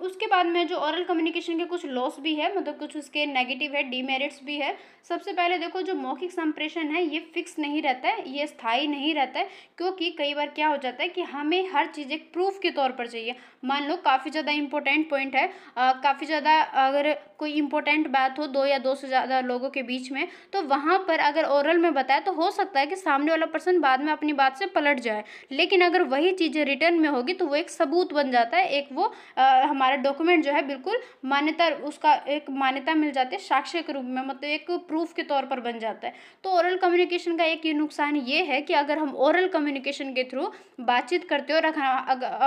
उसके बाद में जो ऑरल कम्युनिकेशन के कुछ लॉस भी है मतलब कुछ उसके नेगेटिव है डीमेरिट्स भी है सबसे पहले देखो जो मौखिक संप्रेषण है ये फिक्स नहीं रहता है ये स्थायी नहीं रहता है क्योंकि कई बार क्या हो जाता है कि हमें हर चीज़ एक प्रूफ के तौर पर चाहिए मान लो काफ़ी ज़्यादा इंपॉर्टेंट पॉइंट है काफ़ी ज़्यादा अगर कोई इम्पोर्टेंट बात हो दो या दो से ज़्यादा लोगों के बीच में तो वहाँ पर अगर ओरल में बताए तो हो सकता है कि सामने वाला पर्सन बाद में अपनी बात से पलट जाए लेकिन अगर वही चीज़ें रिटर्न में होगी तो वो एक सबूत बन जाता है एक वो आ, हमारा डॉक्यूमेंट जो है बिल्कुल मान्यता उसका एक मान्यता मिल जाती है साक्ष्य के रूप में मतलब एक प्रूफ के तौर पर बन जाता है तो ओरल कम्युनिकेशन का एक ये नुकसान ये है कि अगर हम ओरल कम्युनिकेशन के थ्रू बातचीत करते हो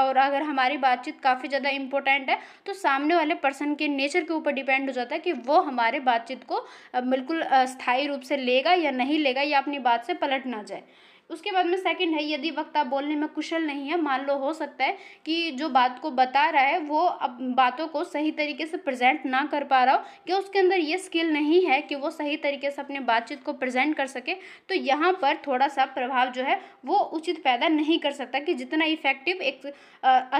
और अगर हमारी बातचीत काफ़ी ज़्यादा इंपॉर्टेंट है तो सामने वाले पर्सन के नेचर के ऊपर डिपेंड डिपेंड हो जाता है कि वो हमारे बातचीत को बिल्कुल स्थायी रूप से लेगा या नहीं लेगा या अपनी बात से पलट ना जाए उसके बाद में सेकंड है यदि वक्ता बोलने में कुशल नहीं है मान लो हो सकता है कि जो बात को बता रहा है वो अब बातों को सही तरीके से प्रेजेंट ना कर पा रहा हो कि उसके अंदर ये स्किल नहीं है कि वो सही तरीके से अपने बातचीत को प्रेजेंट कर सके तो यहाँ पर थोड़ा सा प्रभाव जो है वो उचित पैदा नहीं कर सकता कि जितना इफेक्टिव एक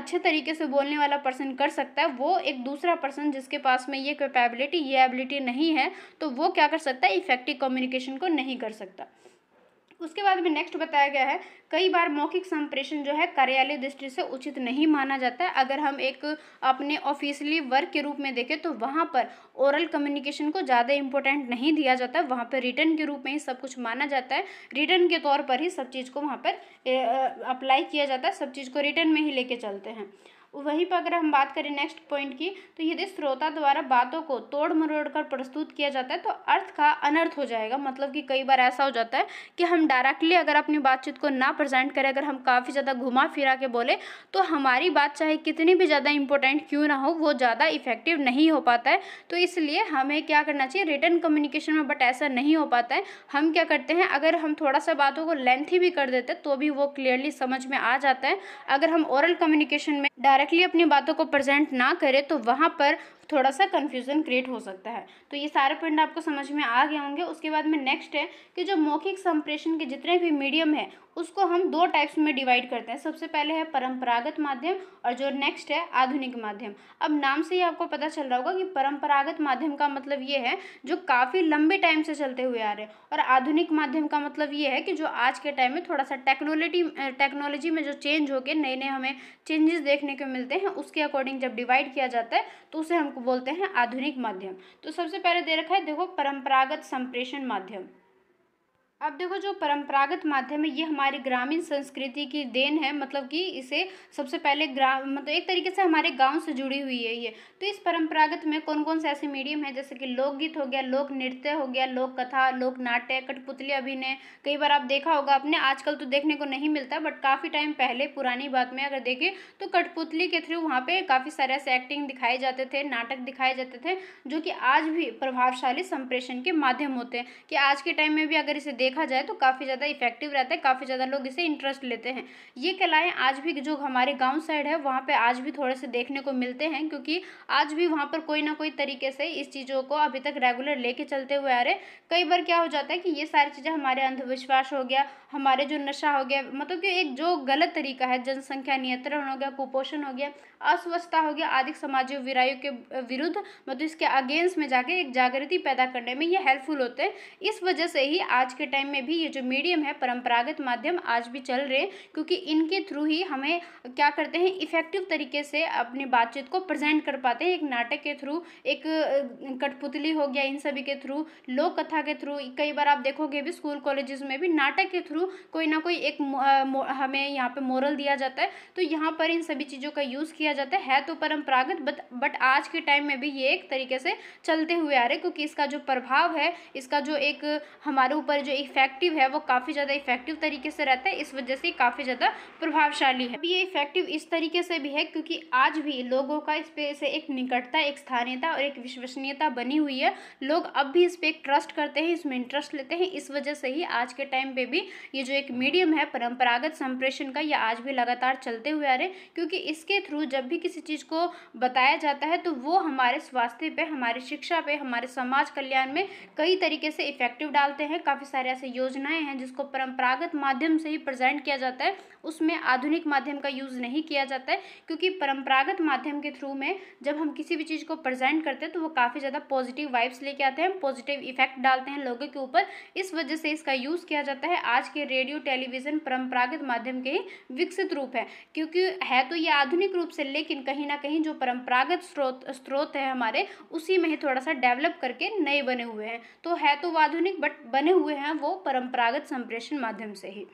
अच्छे तरीके से बोलने वाला पर्सन कर सकता है वो एक दूसरा पर्सन जिसके पास में ये कैपेबिलिटी ये एबिलिटी नहीं है तो वो क्या कर सकता है इफेक्टिव कम्युनिकेशन को नहीं कर सकता उसके बाद में नेक्स्ट बताया गया है कई बार मौखिक संप्रेषण जो है कार्यालय दृष्टि से उचित नहीं माना जाता है अगर हम एक अपने ऑफिसली वर्क के रूप में देखें तो वहाँ पर ओरल कम्युनिकेशन को ज़्यादा इंपॉर्टेंट नहीं दिया जाता वहाँ पर रिटर्न के रूप में ही सब कुछ माना जाता है रिटर्न के तौर पर ही सब चीज़ को वहाँ पर अप्लाई किया जाता है सब चीज़ को रिटर्न में ही लेके चलते हैं वहीं पर अगर हम बात करें नेक्स्ट पॉइंट की तो यदि श्रोता द्वारा बातों को तोड़ मरोड़ कर प्रस्तुत किया जाता है तो अर्थ का अनर्थ हो जाएगा मतलब कि कई बार ऐसा हो जाता है कि हम डायरेक्टली अगर अपनी बातचीत को ना प्रेजेंट करें अगर हम काफ़ी ज़्यादा घुमा फिरा के बोले तो हमारी बात चाहे कितनी भी ज़्यादा इंपॉर्टेंट क्यों ना हो वो ज़्यादा इफेक्टिव नहीं हो पाता है तो इस इसलिए हमें क्या करना चाहिए रिटर्न कम्युनिकेशन में बट ऐसा नहीं हो पाता है हम क्या करते हैं अगर हम थोड़ा सा बातों को लेंथी भी कर देते हैं तो भी वो क्लियरली समझ में आ जाता है अगर हम ओरल कम्युनिकेशन में डायरेक्टली अपनी बातों को प्रेजेंट ना करें तो वहाँ पर थोड़ा सा कन्फ्यूज़न क्रिएट हो सकता है तो ये सारे पॉइंट आपको समझ में आ गए होंगे उसके बाद में नेक्स्ट है कि जो मौखिक संप्रेषण के जितने भी मीडियम है उसको हम दो टाइप्स में डिवाइड करते हैं सबसे पहले है परंपरागत माध्यम और जो नेक्स्ट है आधुनिक माध्यम अब नाम से ही आपको पता चल रहा होगा कि परंपरागत माध्यम का मतलब ये है जो काफ़ी लंबे टाइम से चलते हुए आ रहे हैं और आधुनिक माध्यम का मतलब ये है कि जो आज के टाइम में थोड़ा सा टेक्नोलॉजी टेक्नोलॉजी में जो चेंज होकर नए नए हमें चेंजेस देखने को मिलते हैं उसके अकॉर्डिंग जब डिवाइड किया जाता है तो उसे हमको बोलते हैं आधुनिक माध्यम तो सबसे पहले दे रखा है देखो परंपरागत संप्रेषण माध्यम अब देखो जो परंपरागत माध्यम है ये हमारी ग्रामीण संस्कृति की देन है मतलब कि इसे सबसे पहले ग्राम मतलब एक तरीके से हमारे गांव से जुड़ी हुई है ये तो इस परंपरागत में कौन कौन से ऐसे मीडियम है जैसे कि लोकगीत हो गया लोक नृत्य हो गया लोक कथा लोक नाट्य कठपुतली अभिनय कई बार आप देखा होगा आपने आजकल तो देखने को नहीं मिलता बट काफ़ी टाइम पहले पुरानी बात में अगर देखें तो कठपुतली के थ्रू वहाँ पर काफ़ी सारे ऐसे एक्टिंग दिखाए जाते थे नाटक दिखाए जाते थे जो कि आज भी प्रभावशाली संप्रेषण के माध्यम होते हैं कि आज के टाइम में भी अगर इसे देख देखा जाए तो काफ़ी ज़्यादा इफेक्टिव रहता है काफ़ी ज़्यादा लोग इसे इंटरेस्ट लेते हैं ये कलाएँ आज भी जो हमारे गाँव साइड है वहाँ पर आज भी थोड़े से देखने को मिलते हैं क्योंकि आज भी वहाँ पर कोई ना कोई तरीके से इस चीज़ों को अभी तक रेगुलर लेके चलते हुए आ रहे कई बार क्या हो जाता है कि ये सारी चीज़ें हमारे अंधविश्वास हो गया हमारे जो नशा हो गया मतलब कि एक जो गलत तरीका है जनसंख्या नियंत्रण हो गया कुपोषण हो गया अस्वस्थता हो गया आदि सामाजिक विरायु के विरुद्ध मतलब इसके अगेंस्ट में जाके एक जागृति पैदा करने में ये हेल्पफुल होते हैं इस वजह से ही आज के टाइम में भी ये जो मीडियम है परंपरागत माध्यम आज भी चल रहे हैं क्योंकि इनके थ्रू ही हमें क्या करते हैं इफेक्टिव तरीके से अपनी बातचीत को प्रेजेंट कर पाते हैं एक नाटक के थ्रू एक कठपुतली हो गया इन सभी के थ्रू लोक कथा के थ्रू कई बार आप देखोगे भी स्कूल कॉलेजेस में भी नाटक के थ्रू थ्रू कोई ना कोई एक हमें यहाँ पे मोरल दिया जाता है तो यहाँ पर इन सभी चीज़ों का यूज़ किया जाता है, है तो परम्परागत बट बट आज के टाइम में भी ये एक तरीके से चलते हुए आ रहे क्योंकि इसका जो प्रभाव है इसका जो एक हमारे ऊपर जो इफेक्टिव है वो काफ़ी ज़्यादा इफेक्टिव तरीके से रहता है इस वजह से काफ़ी ज़्यादा प्रभावशाली है ये इफेक्टिव इस तरीके से भी है क्योंकि आज भी लोगों का इस पर से एक निकटता एक स्थानीयता और एक विश्वसनीयता बनी हुई है लोग अब भी इस पर एक ट्रस्ट करते हैं इसमें इंटरेस्ट लेते हैं इस वजह से ही आज के टाइम पे भी ये जो एक मीडियम है परंपरागत संप्रेषण का ये आज भी लगातार चलते हुए आ रहे क्योंकि इसके थ्रू जब भी किसी चीज़ को बताया जाता है तो वो हमारे स्वास्थ्य पे हमारी शिक्षा पे हमारे समाज कल्याण में कई तरीके से इफेक्टिव डालते हैं काफ़ी सारे ऐसे योजनाएँ हैं जिसको परम्परागत माध्यम से ही प्रजेंट किया जाता है उसमें आधुनिक माध्यम का यूज़ नहीं किया जाता है क्योंकि परम्परागत माध्यम के थ्रू में जब हम किसी भी चीज़ को प्रेजेंट करते हैं तो वो काफ़ी ज़्यादा पॉजिटिव वाइब्स लेके आते हैं पॉजिटिव इफेक्ट डालते हैं लोगों के ऊपर इस वजह से इसका यूज़ किया जाता है आज के के रेडियो टेलीविज़न परंपरागत माध्यम के विकसित रूप है क्योंकि है तो ये आधुनिक रूप से लेकिन कहीं ना कहीं जो परंपरागत स्रोत स्रोत है हमारे उसी में ही थोड़ा सा डेवलप करके नए बने हुए हैं तो है तो आधुनिक बट बने हुए हैं वो परंपरागत संप्रेषण माध्यम से ही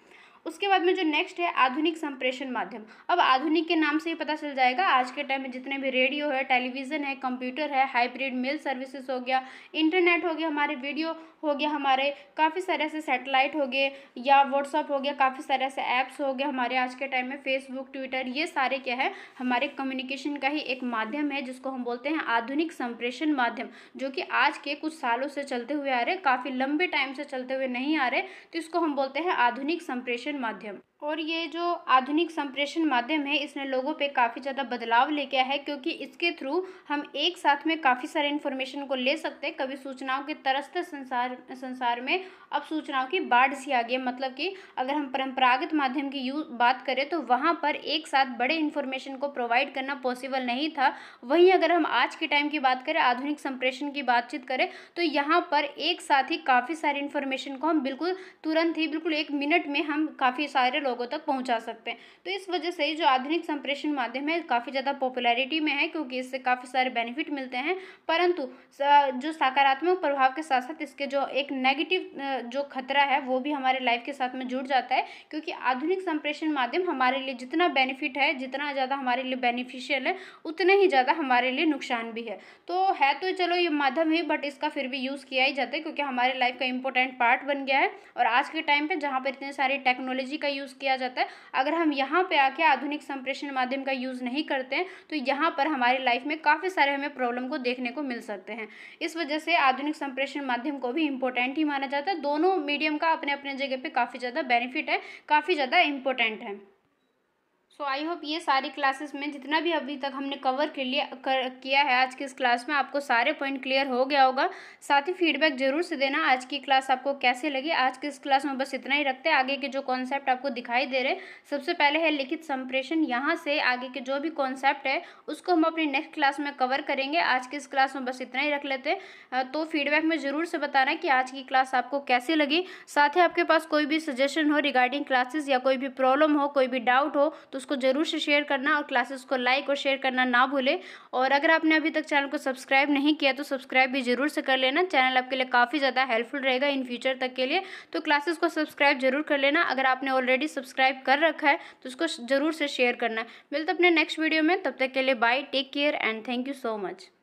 उसके बाद में जो नेक्स्ट है आधुनिक संप्रेषण माध्यम अब आधुनिक के नाम से ही पता चल जाएगा आज के टाइम में जितने भी रेडियो है टेलीविज़न है कंप्यूटर है हाइब्रिड मेल सर्विसेज हो गया इंटरनेट हो गया हमारे वीडियो हो गया हमारे काफ़ी सारे ऐसे सेटेलाइट हो गए या व्हाट्सअप हो गया काफ़ी सारे ऐसे ऐप्स हो गए हमारे आज के टाइम में फेसबुक ट्विटर ये सारे क्या है हमारे कम्युनिकेशन का ही एक माध्यम है जिसको हम बोलते हैं आधुनिक संप्रेषण माध्यम जो कि आज के कुछ सालों से चलते हुए आ रहे काफ़ी लंबे टाइम से चलते हुए नहीं आ रहे तो इसको हम बोलते हैं आधुनिक संप्रेषण माध्यम और ये जो आधुनिक संप्रेषण माध्यम है इसने लोगों पे काफ़ी ज़्यादा बदलाव ले किया है क्योंकि इसके थ्रू हम एक साथ में काफ़ी सारे इन्फॉर्मेशन को ले सकते हैं कभी सूचनाओं के तरस्त संसार संसार में अब सूचनाओं की बाढ़ सी आ गई है मतलब कि अगर हम परंपरागत माध्यम की यू बात करें तो वहाँ पर एक साथ बड़े इन्फॉर्मेशन को प्रोवाइड करना पॉसिबल नहीं था वहीं अगर हम आज के टाइम की बात करें आधुनिक संप्रेषण की बातचीत करें तो यहाँ पर एक साथ ही काफ़ी सारे इन्फॉर्मेशन को हम बिल्कुल तुरंत ही बिल्कुल एक मिनट में हम काफ़ी सारे लोगों तक पहुंचा सकते हैं तो इस वजह से जो आधुनिक संप्रेषण माध्यम है काफ़ी ज़्यादा पॉपुलैरिटी में है क्योंकि इससे काफ़ी सारे बेनिफिट मिलते हैं परंतु जो सकारात्मक प्रभाव के साथ साथ इसके जो एक नेगेटिव जो खतरा है वो भी हमारे लाइफ के साथ में जुड़ जाता है क्योंकि आधुनिक संप्रेषण माध्यम हमारे लिए जितना बेनिफिट है जितना ज़्यादा हमारे लिए बेनिफिशियल है उतने ही ज़्यादा हमारे लिए नुकसान भी है तो है तो चलो ये माध्यम ही बट इसका फिर भी यूज़ किया ही जाता है क्योंकि हमारे लाइफ का इंपॉर्टेंट पार्ट बन गया है और आज के टाइम पर जहाँ पर इतने सारे टेक्नोलॉजी का यूज़ किया जाता है अगर हम यहाँ पे आके आधुनिक संप्रेषण माध्यम का यूज़ नहीं करते हैं तो यहाँ पर हमारी लाइफ में काफ़ी सारे हमें प्रॉब्लम को देखने को मिल सकते हैं इस वजह से आधुनिक संप्रेषण माध्यम को भी इम्पोर्टेंट ही माना जाता है दोनों मीडियम का अपने अपने जगह पर काफ़ी ज़्यादा बेनिफिट है काफ़ी ज़्यादा इम्पोर्टेंट है सो आई होप ये सारी क्लासेस में जितना भी अभी तक हमने कवर के लिए कर, किया है आज की इस क्लास में आपको सारे पॉइंट क्लियर हो गया होगा साथ ही फीडबैक जरूर से देना आज की क्लास आपको कैसे लगी आज की इस क्लास में बस इतना ही रखते हैं आगे के जो कॉन्सेप्ट आपको दिखाई दे रहे सबसे पहले है लिखित संप्रेषण यहाँ से आगे के जो भी कॉन्सेप्ट है उसको हम अपनी नेक्स्ट क्लास में कवर करेंगे आज की इस क्लास में बस इतना ही रख लेते तो फीडबैक में ज़रूर से बताना कि आज की क्लास आपको कैसे लगी साथ ही आपके पास कोई भी सजेशन हो रिगार्डिंग क्लासेस या कोई भी प्रॉब्लम हो कोई भी डाउट हो तो उसको ज़रूर से शेयर करना और क्लासेस को लाइक और शेयर करना ना भूलें और अगर आपने अभी तक चैनल को सब्सक्राइब नहीं किया तो सब्सक्राइब भी ज़रूर से कर लेना चैनल आपके लिए काफ़ी ज़्यादा हेल्पफुल रहेगा इन फ्यूचर तक के लिए तो क्लासेस को सब्सक्राइब जरूर कर लेना अगर आपने ऑलरेडी सब्सक्राइब कर रखा है तो उसको ज़रूर से शेयर करना मिलते अपने नेक्स्ट वीडियो में तब तक के लिए bye take care and thank you so much